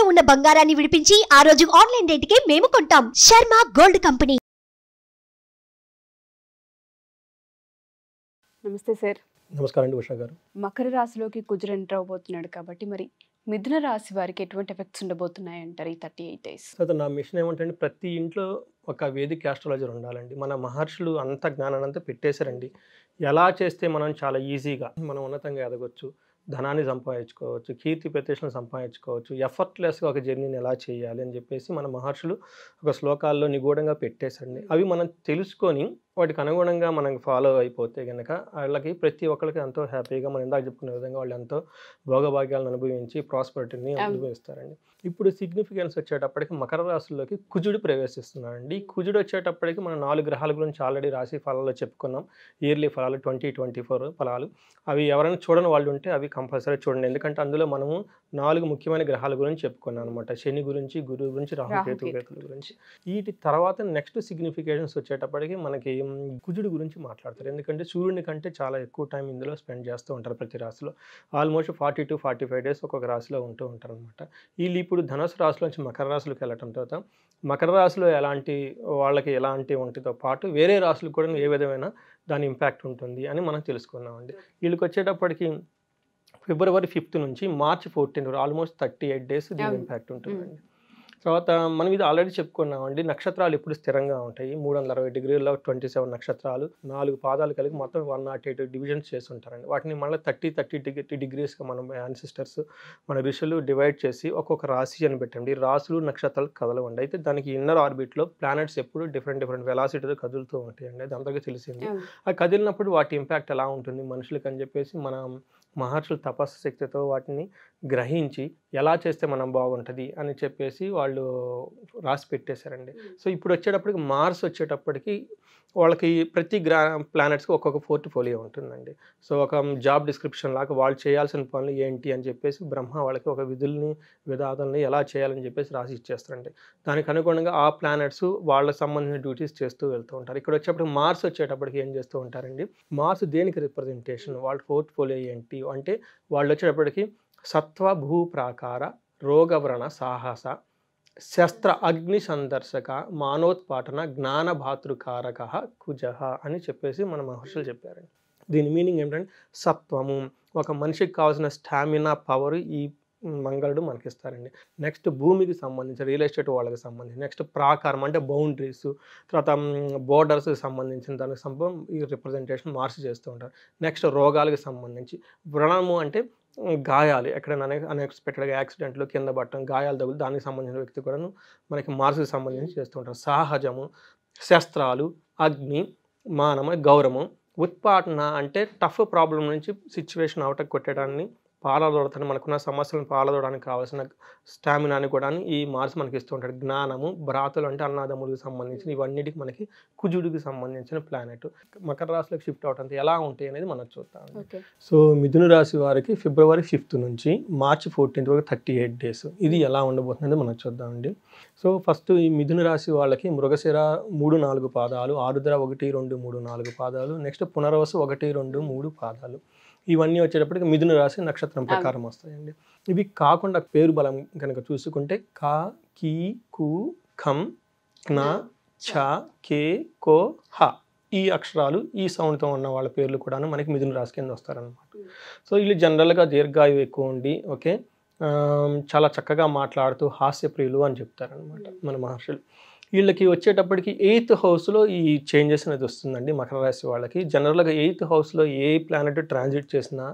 తాకట్టులో ఉన్న బంగారాన్ని విడిపించి ఆ రోజు ఆన్లైన్ కి మేము కొంటాం శర్మ గోల్డ్ కంపెనీ నమస్తే సార్ నమస్కారం అండి ఉషా గారు మకర రాశిలోకి కుజర్ ఎంటర్ అవబోతున్నాడు కాబట్టి మరి మిథున రాశి వారికి ఎటువంటి ఎఫెక్ట్స్ ఉండబోతున్నాయి అంటారు ఈ థర్టీ ఎయిట్ డేస్ అయితే నా మిషన్ ఏమంటే ప్రతి ఇంట్లో ఒక వేదిక ఆస్ట్రాలజర్ ఉండాలండి మన మహర్షులు అంత జ్ఞానాన్ని అంతా పెట్టేశారండి ఎలా చేస్తే మనం చాలా ఈజీగా మనం ఉన్నతంగా ఎదగొచ్చు ధనాన్ని సంపాదించుకోవచ్చు కీర్తి ప్రతిష్టను సంపాదించుకోవచ్చు ఎఫర్ట్లెస్గా ఒక జర్నీని ఎలా చేయాలి అని చెప్పేసి మన మహర్షులు ఒక శ్లోకాల్లో నిగూఢంగా పెట్టేసండి అవి మనం తెలుసుకొని వాటికి అనుగుణంగా మనం ఫాలో అయిపోతే కనుక వాళ్ళకి ప్రతి ఒక్కరికి ఎంతో హ్యాపీగా మనం ఇందాక చెప్పుకునే విధంగా వాళ్ళు ఎంతో భోగభాగ్యాలను అనుభవించి ప్రాస్పరిటీని అనుభవిస్తారండి ఇప్పుడు సిగ్నిఫికెన్స్ వచ్చేటప్పటికి మకర రాశుల్లోకి కుజుడు ప్రవేశిస్తున్నాడండి ఈ కుజుడు వచ్చేటప్పటికి మనం నాలుగు గ్రహాల గురించి ఆల్రెడీ రాశి ఫలాల్లో చెప్పుకున్నాం ఇయర్లీ ఫలాలు ట్వంటీ ట్వంటీ ఫోర్ ఫలాలు అవి ఎవరైనా చూడని వాళ్ళు ఉంటే అవి కంపల్సరీ చూడండి ఎందుకంటే అందులో మనము నాలుగు ముఖ్యమైన గ్రహాల గురించి చెప్పుకున్నాం అనమాట శని గురించి గురువు గురించి రాహుకేతు గురించి వీటి తర్వాత నెక్స్ట్ సిగ్నిఫికేషన్స్ వచ్చేటప్పటికి మనకి కుజుడు గురించి మాట్లాడతారు ఎందుకంటే సూర్యుని కంటే చాలా ఎక్కువ టైం ఇందులో స్పెండ్ చేస్తూ ఉంటారు ప్రతి రాశిలో almost forty to forty five days ఒక్కొక్క రాశిలో ఉంటూ ఉంటారు అనమాట వీళ్ళు ఇప్పుడు ధనుసు రాశిలో నుంచి మకర రాశులకు వెళ్ళటం తర్వాత మకర రాశిలో ఎలాంటి వాళ్ళకి ఎలాంటి ఒంటితో పాటు వేరే రాశులకు కూడా ఏ విధమైన దాని ఇంపాక్ట్ ఉంటుంది అని మనం తెలుసుకున్నామండి వీళ్ళకి వచ్చేటప్పటికి ఫిబ్రవరి ఫిఫ్త్ నుంచి March fourteen almost thirty eight days దీని ఇంపాక్ట్ ఉంటుందండి తర్వాత మనం ఇది ఆల్రెడీ చెప్పుకున్నామండి నక్షత్రాలు ఎప్పుడు స్థిరంగా ఉంటాయి మూడు వందల అరవై డిగ్రీల్లో ట్వంటీ సెవెన్ నక్షత్రాలు నాలుగు పాదాలు కలిగి మొత్తం వన్ నాట్ ఎయిట్ డివిజన్స్ చేస్తుంటారండి వాటిని మళ్ళీ థర్టీ థర్టీ డిగ్రీ డిగ్రీస్గా మనం యాన్సిస్టర్స్ మన ఋషులు డివైడ్ చేసి ఒక్కొక్క రాశి అని పెట్టండి రాసులు నక్షత్రాలు కదలవండి అయితే దానికి ఇన్నర్ ఆర్బిట్లో ప్లానెట్స్ ఎప్పుడు డిఫరెంట్ డిఫరెంట్ వెలాసిటీతో కదులుతూ ఉంటాయండి అది అందరికీ తెలిసింది ఆ కదిలినప్పుడు వాటి ఇంపాక్ట్ ఎలా ఉంటుంది మనుషులకు అని చెప్పేసి మనం మహర్షులు తపస్సు శక్తితో వాటిని గ్రహించి ఎలా చేస్తే మనం బాగుంటుంది అని చెప్పేసి వాళ్ళు రాసి పెట్టేశారండి సో ఇప్పుడు వచ్చేటప్పటికి మార్స్ వచ్చేటప్పటికి వాళ్ళకి ప్రతి గ్రా ప్లానెట్స్కి ఒక్కొక్క పోర్ట్ఫోలియో ఉంటుందండి సో ఒక జాబ్ డిస్క్రిప్షన్ లాగా వాళ్ళు చేయాల్సిన పనులు ఏంటి అని చెప్పేసి బ్రహ్మ వాళ్ళకి ఒక విధుల్ని విధాతల్ని ఎలా చేయాలని చెప్పేసి రాసి ఇచ్చేస్తారండి దానికి అనుగుణంగా ఆ ప్లానెట్స్ వాళ్ళకి సంబంధించిన డ్యూటీస్ చేస్తూ వెళ్తూ ఉంటారు ఇక్కడ వచ్చేప్పుడు మార్స్ వచ్చేటప్పటికి ఏం చేస్తూ ఉంటారండి మార్స్ దేనికి రిప్రజెంటేషన్ వాళ్ళ పోర్ట్ఫోలియో ఏంటి అంటే వాళ్ళు వచ్చేటప్పటికి సత్వ భూ ప్రాకార రోగవ్రణ సాహస శస్త్ర అగ్ని సందర్శక మానోత్పాటన జ్ఞాన భాతృకారక కుజ అని చెప్పేసి మన మహర్షులు చెప్పారండి దీని మీనింగ్ ఏంటంటే సత్వము ఒక మనిషికి కావాల్సిన స్టామినా పవర్ ఈ మంగళుడు మనకి ఇస్తారండి నెక్స్ట్ భూమికి సంబంధించి రియల్ ఎస్టేట్ వాళ్ళకి సంబంధించి నెక్స్ట్ ప్రాకారం అంటే బౌండరీస్ తర్వాత బోర్డర్స్కి సంబంధించిన దానికి సంభవం ఈ రిప్రజెంటేషన్ మార్స్ చేస్తూ ఉంటారు నెక్స్ట్ రోగాలకు సంబంధించి వ్రణము అంటే గాయాలు ఎక్కడైనా అన్ఎక్స్పెక్టెడ్గా యాక్సిడెంట్లు కింద పట్టడం గాయాలు తగులు దానికి సంబంధించిన వ్యక్తి కూడాను మనకి మార్స్కి సంబంధించి చేస్తూ ఉంటారు సహజము శస్త్రాలు అగ్ని మానము గౌరవం ఉత్పాటన అంటే టఫ్ ప్రాబ్లం నుంచి సిచ్యువేషన్ అవటకు కొట్టడాన్ని పాలదోడతని మనకున్న సమస్యలను పాలదోడానికి కావాల్సిన స్టామినాని కూడా ఈ మార్స్ మనకి ఇస్తూ ఉంటాడు జ్ఞానము భ్రాతలు అంటే అన్నాదమ్ములకు సంబంధించిన ఇవన్నిటికి మనకి కుజుడికి సంబంధించిన ప్లానెట్ మకర రాశిలోకి షిఫ్ట్ అవటం ఎలా ఉంటాయి అనేది మనం చూద్దాం సో మిథున రాశి వారికి ఫిబ్రవరి ఫిఫ్త్ నుంచి మార్చి ఫోర్టీన్త్ వరకు థర్టీ ఎయిట్ డేస్ ఇది ఎలా ఉండబోతుంది మనం చూద్దామండి సో ఫస్ట్ ఈ మిథున రాశి వాళ్ళకి మృగశిర మూడు నాలుగు పాదాలు ఆరుద్ర ఒకటి రెండు మూడు నాలుగు పాదాలు నెక్స్ట్ పునర్వసు ఒకటి రెండు మూడు పాదాలు ఇవన్నీ వచ్చేటప్పటికి మిథున రాశి నక్షత్రం నక్షత్రం ప్రకారం వస్తాయండి ఇవి కాకుండా పేరు బలం కనుక చూసుకుంటే కా కీ కు ఖం నా ఛ కే కో హ ఈ అక్షరాలు ఈ సౌండ్తో ఉన్న వాళ్ళ పేర్లు కూడా మనకి మిథున రాశి కింద వస్తారనమాట సో వీళ్ళు జనరల్గా దీర్ఘాయువు ఎక్కువ ఉండి ఓకే చాలా చక్కగా మాట్లాడుతూ హాస్యప్రియులు అని చెప్తారనమాట మన మహర్షులు వీళ్ళకి వచ్చేటప్పటికి ఎయిత్ హౌస్లో ఈ చేంజెస్ అనేది వస్తుందండి మకర రాశి వాళ్ళకి జనరల్గా ఎయిత్ హౌస్లో ఏ ప్లానెట్ ట్రాన్సిట్ చేసినా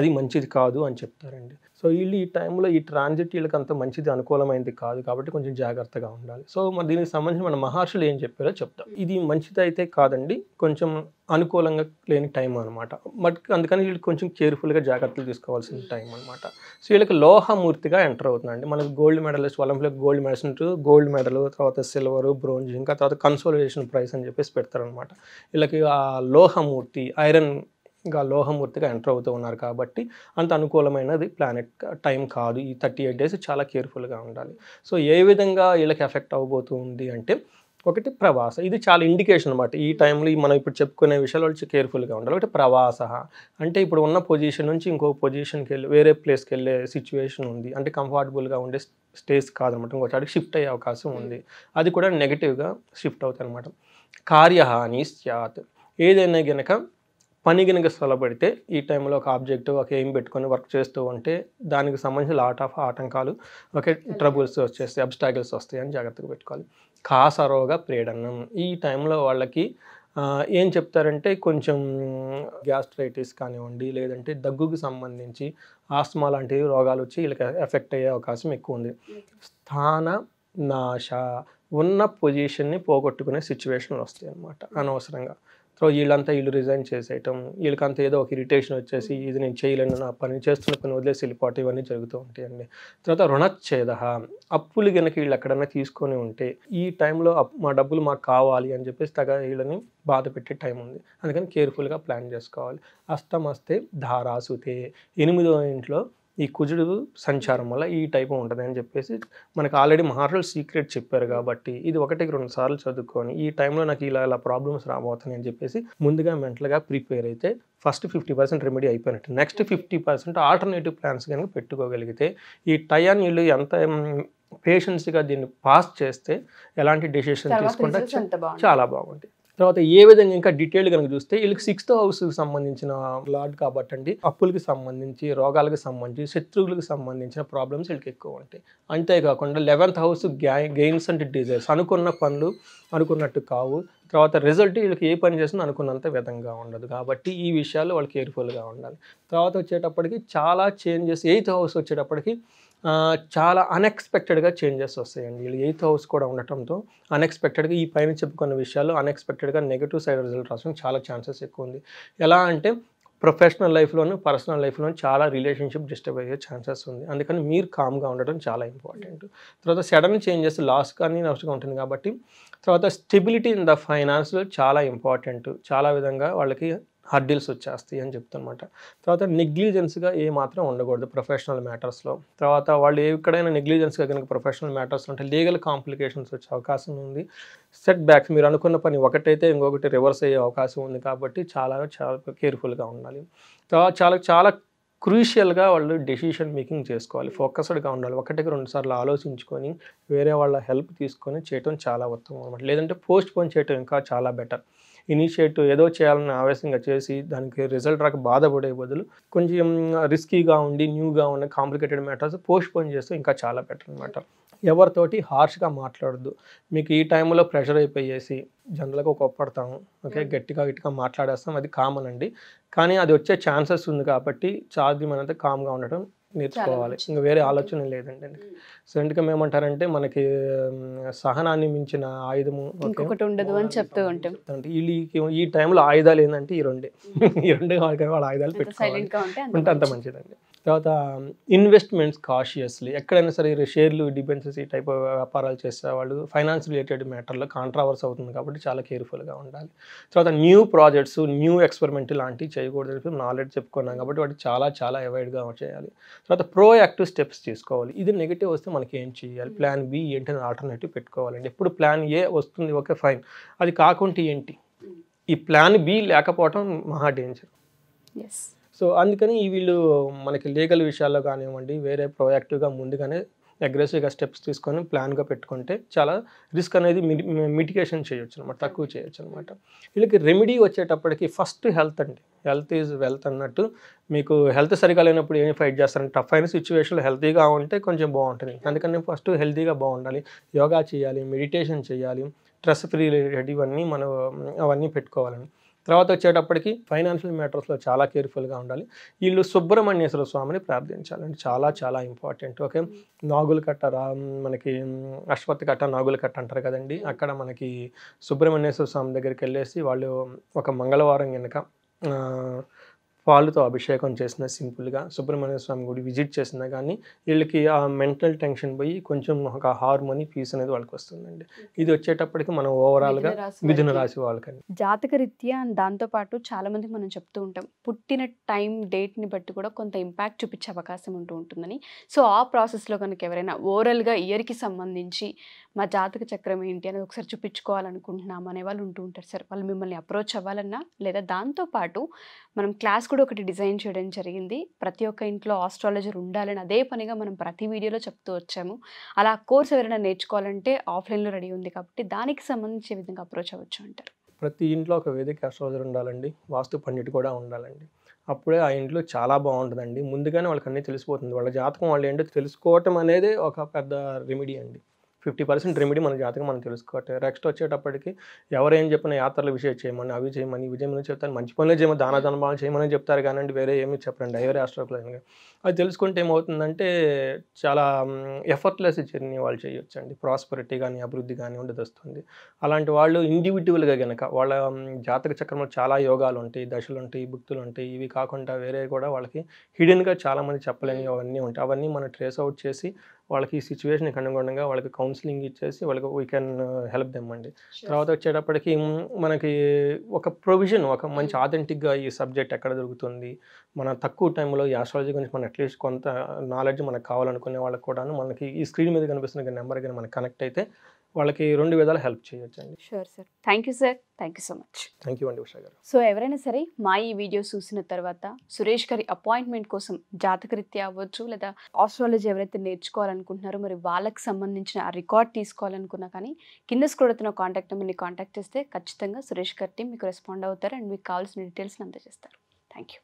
అది మంచిది కాదు అని చెప్తారండి సో వీళ్ళు ఈ టైంలో ఈ ట్రాన్జిట్ వీళ్ళకి అంత మంచిది అనుకూలమైనది కాదు కాబట్టి కొంచెం జాగ్రత్తగా ఉండాలి సో మన దీనికి సంబంధించి మన మహర్షులు ఏం చెప్పారో చెప్తాం ఇది మంచిదైతే కాదండి కొంచెం అనుకూలంగా లేని టైం అనమాట బట్ అందుకని వీళ్ళు కొంచెం కేర్ఫుల్గా జాగ్రత్తలు తీసుకోవాల్సిన టైం అనమాట సో వీళ్ళకి లోహమూర్తిగా ఎంటర్ అవుతుందండి మనకు gold medallist Olympic gold medallist gold medal తర్వాత సిల్వర్ బ్రోంజ్ ఇంకా తర్వాత కన్సోలిడేషన్ ప్రైస్ అని చెప్పేసి పెడతారనమాట వీళ్ళకి ఆ లోహమూర్తి ఐరన్ ఇంకా లోహమూర్తిగా ఎంటర్ అవుతూ ఉన్నారు కాబట్టి అంత అనుకూలమైనది ప్లానెట్ టైం కాదు ఈ థర్టీ ఎయిట్ డేస్ చాలా కేర్ఫుల్గా ఉండాలి సో ఏ విధంగా వీళ్ళకి ఎఫెక్ట్ అవబోతుంది అంటే ఒకటి ప్రవాస ఇది చాలా ఇండికేషన్ అనమాట ఈ టైంలో మనం ఇప్పుడు చెప్పుకునే విషయాలు వచ్చి కేర్ఫుల్గా ఉండాలి ఒకటి ప్రవాస అంటే ఇప్పుడు ఉన్న పొజిషన్ నుంచి ఇంకో పొజిషన్కి వెళ్ళి వేరే ప్లేస్కి వెళ్ళే సిచ్యువేషన్ ఉంది అంటే కంఫర్టబుల్గా ఉండే స్టేస్ కాదనమాట ఇంకోసారి షిఫ్ట్ అయ్యే అవకాశం hmm. ఉంది అది కూడా నెగిటివ్గా షిఫ్ట్ అవుతుంది అనమాట కార్యహాని స్యాత్ ఏదైనా గనక పని కనుక స్థలపడితే ఈ టైంలో ఒక ఆబ్జెక్ట్ ఒక ఎయిమ్ పెట్టుకొని వర్క్ చేస్తూ ఉంటే దానికి సంబంధించిన లాట్ ఆఫ్ ఆటంకాలు ఓకే ట్రబుల్స్ వచ్చేస్తాయి అబ్స్టాకిల్స్ వస్తాయి అని జాగ్రత్తగా పెట్టుకోవాలి కాసరోగా ప్రేడనం ఈ టైంలో వాళ్ళకి ఏం చెప్తారంటే కొంచెం గ్యాస్ట్రైటిస్ కానివ్వండి లేదంటే దగ్గుకు సంబంధించి ఆస్మా లాంటి రోగాలు వచ్చి వీళ్ళకి ఎఫెక్ట్ అయ్యే అవకాశం ఎక్కువ ఉంది స్థాన నాశ ఉన్న పొజిషన్ని పోగొట్టుకునే సిచ్యువేషన్లు వస్తాయి అన్నమాట అనవసరంగా సో వీళ్ళంతా వీళ్ళు రిజైన్ చేసేయటం వీళ్ళకంతా ఏదో ఒక ఇరిటేషన్ వచ్చేసి ఇది నేను చేయలేను నా పని చేస్తున్న పని వదిలేసి వెళ్ళిపోవటం ఇవన్నీ జరుగుతూ ఉంటాయండి తర్వాత రుణచ్ఛేద అప్పులు కనుక వీళ్ళు ఎక్కడన్నా తీసుకొని ఉంటే ఈ టైంలో మా డబ్బులు మాకు కావాలి అని చెప్పేసి తగ వీళ్ళని బాధ పెట్టే టైం ఉంది అందుకని కేర్ఫుల్గా ప్లాన్ చేసుకోవాలి అస్తమస్తే ధారాసుతే ఎనిమిదో ఇంట్లో ఈ కుజుడు సంచారం వల్ల ఈ టైప్ ఉంటుంది అని చెప్పేసి మనకు ఆల్రెడీ మహారాజులు సీక్రెట్ చెప్పారు కాబట్టి ఇది ఒకటికి రెండు సార్లు చదువుకొని ఈ టైంలో నాకు ఇలా ఇలా ప్రాబ్లమ్స్ రాబోతున్నాయి అని చెప్పేసి ముందుగా మెంటల్గా ప్రిపేర్ అయితే ఫస్ట్ ఫిఫ్టీ పర్సెంట్ రెమెడీ అయిపోయినట్టు next fifty percent alternative plans కనుక పెట్టుకోగలిగితే ఈ టయాన్ని వీళ్ళు ఎంత పేషెన్స్గా దీన్ని పాస్ చేస్తే ఎలాంటి డెసిషన్ తీసుకుంటే చాలా బాగుంటుంది తర్వాత ఏ విధంగా ఇంకా డీటెయిల్ కనుక చూస్తే వీళ్ళకి సిక్స్త్ హౌస్కి సంబంధించిన లార్డ్ కాబట్టండి అప్పులకి సంబంధించి రోగాలకు సంబంధించి శత్రువులకు సంబంధించిన ప్రాబ్లమ్స్ వీళ్ళకి ఎక్కువ ఉంటాయి అంతేకాకుండా eleventh house gains and desires అనుకున్న పనులు అనుకున్నట్టు కావు తర్వాత రిజల్ట్ వీళ్ళకి ఏ పని చేసినా అనుకున్నంత విధంగా ఉండదు కాబట్టి ఈ విషయాలు వాళ్ళు కేర్ఫుల్గా ఉండాలి తర్వాత వచ్చేటప్పటికి చాలా చేంజెస్ ఎయిత్ హౌస్ వచ్చేటప్పటికి చాలా అన్ఎక్స్పెక్టెడ్గా చేంజెస్ వస్తాయండి వీళ్ళు ఎయిత్ హౌస్ కూడా ఉండటంతో అన్ఎక్స్పెక్టెడ్గా ఈ పైన చెప్పుకున్న విషయాలు అన్ఎక్స్పెక్టెడ్గా నెగిటివ్ సైడ్ రిజల్ట్ రావడానికి చాలా ఛాన్సెస్ ఎక్కువ ఉంది ఎలా అంటే ప్రొఫెషనల్ లైఫ్లోనూ పర్సనల్ లైఫ్లోనూ చాలా రిలేషన్షిప్ డిస్టర్బ్ అయ్యే ఛాన్సెస్ ఉంది అందుకని మీరు కామ్గా ఉండడం చాలా ఇంపార్టెంట్ తర్వాత సడన్ చేంజెస్ లాస్ కానీ నష్టంగా ఉంటుంది కాబట్టి తర్వాత స్టెబిలిటీ ఇన్ ద ఫైనాన్స్లో చాలా ఇంపార్టెంట్ చాలా విధంగా వాళ్ళకి హర్డిల్స్ వచ్చేస్తాయి అని చెప్తున్నమాట తర్వాత నెగ్లిజెన్స్గా ఏ మాత్రం ఉండకూడదు ప్రొఫెషనల్ మ్యాటర్స్లో తర్వాత వాళ్ళు ఎక్కడైనా నెగ్లిజెన్స్గా కనుక ప్రొఫెషనల్ మ్యాటర్స్ ఉంటే లీగల్ కాంప్లికేషన్స్ వచ్చే అవకాశం ఉంది సెట్ బ్యాక్స్ మీరు అనుకున్న పని ఒకటైతే ఇంకొకటి రివర్స్ అయ్యే అవకాశం ఉంది కాబట్టి చాలా చాలా కేర్ఫుల్గా ఉండాలి తర్వాత చాలా చాలా క్రూషియల్గా వాళ్ళు డెసిషన్ మేకింగ్ చేసుకోవాలి ఫోకస్డ్గా ఉండాలి ఒకటికి రెండు సార్లు ఆలోచించుకొని వేరే వాళ్ళ హెల్ప్ తీసుకొని చేయటం చాలా ఉత్తమం అనమాట లేదంటే పోస్ట్ పోన్ చేయటం ఇంకా చాలా బెటర్ ఇనిషియేటివ్ ఏదో చేయాలని ఆవేశంగా చేసి దానికి రిజల్ట్ రాక బాధపడే బదులు కొంచెం రిస్కీగా ఉండి న్యూగా ఉన్న కాంప్లికేటెడ్ మ్యాటర్స్ పోస్ట్ పోన్ చేస్తే ఇంకా చాలా బెటర్ అనమాట ఎవరితోటి హార్ష్గా మాట్లాడద్దు మీకు ఈ టైంలో ప్రెషర్ అయిపోయేసి జనరల్గా ఒక కొప్పడతాము ఓకే hmm. గట్టిగా గట్టిగా మాట్లాడేస్తాం అది కామన్ అండి కానీ అది వచ్చే ఛాన్సెస్ ఉంది కాబట్టి చార్జ్ మనంతా కామ్గా ఉండటం నేర్చుకోవాలి ఇంకా వేరే ఆలోచన లేదండి hmm. సైంటికం ఏమంటారంటే మనకి సహనాన్ని మించిన ఆయుధము ఇంకొకటి ఉండదు అని చెప్తూ ఉంటాం వీళ్ళకి వీళ్ళు ఈ టైంలో ఆయుధాలు ఏంటంటే ఈ రెండే ఈ రెండే వాళ్ళకి వాళ్ళ ఆయుధాలు పెట్టుకోవాలి ఉంటే అంత మంచిదండి తర్వాత ఇన్వెస్ట్మెంట్స్ కాషియస్లీ ఎక్కడైనా సరే షేర్లు డిపెన్సెస్ ఈ టైప్ వ్యాపారాలు చేసే వాళ్ళు ఫైనాన్స్ రిలేటెడ్ మ్యాటర్లో కాంట్రావర్స్ అవుతుంది కాబట్టి చాలా కేర్ఫుల్గా ఉండాలి తర్వాత న్యూ ప్రాజెక్ట్స్ న్యూ ఎక్స్పెరిమెంట్ లాంటివి చేయకూడదు చెప్పి నాలెడ్జ్ చెప్పుకున్నాం కాబట్టి వాటి చాలా చాలా అవాయిడ్గా చేయాలి తర్వాత ప్రోయాక్టివ్ స్టెప్స్ తీసుకోవాలి ఇది నెగిటివ్ వస్తే మనకి ఏం చేయాలి ప్లాన్ బి ఏంటి అని ఆల్టర్నేటివ్ పెట్టుకోవాలండి ఎప్పుడు ప్లాన్ ఏ వస్తుంది ఓకే ఫైన్ అది కాకుండా ఏంటి ఈ ప్లాన్ బి లేకపోవటం మహా డేంజర్ సో అందుకని వీళ్ళు మనకి లీగల్ విషయాల్లో కానివ్వండి వేరే ప్రొయాక్టివ్గా ముందుగానే అగ్రెసివ్గా స్టెప్స్ తీసుకొని ప్లాన్గా పెట్టుకుంటే చాలా రిస్క్ అనేది మిటికేషన్ చేయొచ్చు అనమాట తక్కువ చేయొచ్చు అనమాట వీళ్ళకి రెమెడీ వచ్చేటప్పటికి ఫస్ట్ హెల్త్ అండి హెల్త్ ఈజ్ వెల్త్ అన్నట్టు మీకు హెల్త్ సరిగా లేనప్పుడు ఏం ఫైట్ చేస్తారంటే టఫ్ అయిన సిచ్యువేషన్లో హెల్తీగా ఉంటే కొంచెం బాగుంటుంది అందుకని ఫస్ట్ హెల్తీగా బాగుండాలి యోగా చేయాలి మెడిటేషన్ చేయాలి స్ట్రెస్ ఫ్రీ రిలేటెడ్ ఇవన్నీ మనం అవన్నీ పెట్టుకోవాలని తర్వాత వచ్చేటప్పటికి ఫైనాన్షియల్ మ్యాటర్స్లో చాలా కేర్ఫుల్గా ఉండాలి వీళ్ళు సుబ్రహ్మణ్యేశ్వర స్వామిని ప్రార్థించాలండి చాలా చాలా ఇంపార్టెంట్ ఓకే నాగుల కట్ట రా మనకి అశ్వత్ కట్ట నాగుల కట్ట అంటారు కదండి అక్కడ మనకి సుబ్రహ్మణ్యేశ్వర స్వామి దగ్గరికి వెళ్ళేసి వాళ్ళు ఒక మంగళవారం కనుక పాలుతో అభిషేకం చేసిన సింపుల్గా సుబ్రహ్మణ్య స్వామి గుడి విజిట్ చేసినా కానీ వీళ్ళకి ఆ మెంటల్ టెన్షన్ పోయి కొంచెం ఒక హార్మోని పీస్ అనేది వాళ్ళకి వస్తుందండి ఇది వచ్చేటప్పటికి మనం ఓవరాల్గా మిథున రాశి వాళ్ళకని జాతక రీత్యా దాంతోపాటు చాలామందికి మనం చెప్తూ ఉంటాం పుట్టిన టైం డేట్ని బట్టి కూడా కొంత ఇంపాక్ట్ చూపించే అవకాశం ఉంటూ ఉంటుందని సో ఆ ప్రాసెస్లో కనుక ఎవరైనా ఓవరాల్గా ఇయర్కి సంబంధించి మా జాతక చక్రం ఏంటి అనేది ఒకసారి చూపించుకోవాలనుకుంటున్నాము అనే వాళ్ళు ఉంటూ ఉంటారు సార్ వాళ్ళు మిమ్మల్ని అప్రోచ్ అవ్వాలన్నా లేదా దాంతోపాటు మనం క్లాస్ కూడా ఒకటి డిజైన్ చేయడం జరిగింది ప్రతి ఒక్క ఇంట్లో ఆస్ట్రాలజర్ ఉండాలని అదే పనిగా మనం ప్రతి వీడియోలో చెప్తూ వచ్చాము అలా కోర్స్ ఎవరైనా నేర్చుకోవాలంటే ఆఫ్లైన్లో రెడీ ఉంది కాబట్టి దానికి సంబంధించి విధంగా అప్రోచ్ అవ్వచ్చు అంటారు ప్రతి ఇంట్లో ఒక వేదిక ఆస్ట్రాలజర్ ఉండాలండి వాస్తు పండిట్ కూడా ఉండాలండి అప్పుడే ఆ ఇంట్లో చాలా బాగుంటుందండి ముందుగానే వాళ్ళకి అన్నీ తెలిసిపోతుంది వాళ్ళ జాతకం వాళ్ళు ఏంటో తెలుసుకోవటం అనేది ఒక పెద్ద రెమెడీ అండి ఫిఫ్టీ పర్సెంట్ రెమెడీ మన జాతకం మనం తెలుసుకోవట్లేదు నెక్స్ట్ వచ్చేటప్పటికి ఎవరేం చెప్పిన యాత్రలు విషయం చేయమని అవి చేయమని ఇవి చేయమని చెప్తాను మంచి పనులు చేయమని దాన ధనభావం చేయమని చెప్తారు కానీ వేరే ఏమి చెప్పండి వేరే ఆస్ట్రోకులైన అది తెలుసుకుంటే ఏమవుతుందంటే చాలా ఎఫర్ట్లెస్ జర్నీ వాళ్ళు చేయొచ్చు అండి ప్రాస్పరిటీ కానీ అభివృద్ధి కానీ ఉండదు వస్తుంది అలాంటి వాళ్ళు ఇండివిజువల్గా కనుక వాళ్ళ జాతక చక్రంలో చాలా యోగాలు ఉంటాయి దశలు ఉంటాయి భుక్తులు ఉంటాయి ఇవి కాకుండా వేరే కూడా వాళ్ళకి హిడెన్గా చాలామంది చెప్పలేని అవన్నీ ఉంటాయి అవన్నీ మనం ట్రేస్ అవుట్ చేసి వాళ్ళకి ఈ సిచ్యువేషన్కి అనుగుణంగా వాళ్ళకి కౌన్సిలింగ్ ఇచ్చేసి వాళ్ళకి వీ కెన్ హెల్ప్ దెమ్ అండి తర్వాత వచ్చేటప్పటికి మనకి ఒక ప్రొవిజన్ ఒక మంచి ఆథెంటిక్గా hmm. ఈ సబ్జెక్ట్ ఎక్కడ దొరుకుతుంది మన తక్కువ టైంలో ఈ ఆస్ట్రాలజీ గురించి మనం అట్లీస్ట్ కొంత నాలెడ్జ్ మనకు కావాలనుకునే వాళ్ళకి కూడా మనకి ఈ స్క్రీన్ మీద కనిపిస్తున్న నెంబర్ కానీ మనకి కనెక్ట్ అయితే వాళ్ళకి రెండు విధాలు హెల్ప్ చేయొచ్చు అండి sure sir thank you sir thank you so much thank you అండి ఉషా గారు సో ఎవరైనా సరే మా ఈ వీడియో చూసిన తర్వాత సురేష్ గారి అపాయింట్మెంట్ కోసం జాతకరీత్య అవ్వచ్చు లేదా ఆస్ట్రాలజీ ఎవరైతే నేర్చుకోవాలనుకుంటున్నారో మరి వాళ్ళకి సంబంధించిన ఆ రికార్డ్ తీసుకోవాలనుకున్నా కానీ కింద స్కూడతున్న కాంటాక్ట్ నెంబర్ని కాంటాక్ట్ చేస్తే ఖచ్చితంగా సురేష్ గారి టీం మీకు రెస్పాండ్ అవుతారు అండ్ మీకు కావాల్సిన డీటెయిల్స్ని అందజేస్తారు థ్యాంక్ యూ